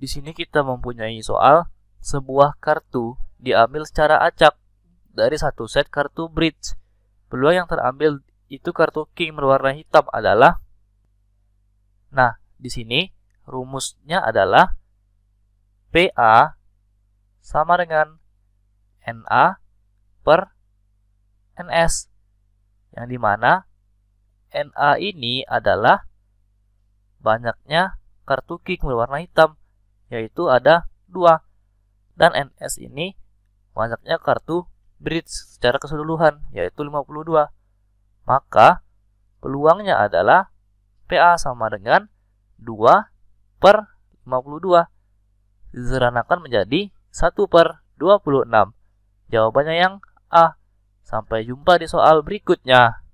Di sini kita mempunyai soal sebuah kartu diambil secara acak dari satu set kartu bridge. Peluang yang terambil itu kartu king berwarna hitam adalah Nah, di sini rumusnya adalah PA sama dengan NA per NS yang dimana NA ini adalah banyaknya kartu king berwarna hitam yaitu ada dua. Dan NS ini banyaknya kartu bridge secara keseluruhan, yaitu 52. Maka, peluangnya adalah PA sama dengan 2 per 52. diseranakan menjadi 1 per 26. Jawabannya yang A. Sampai jumpa di soal berikutnya.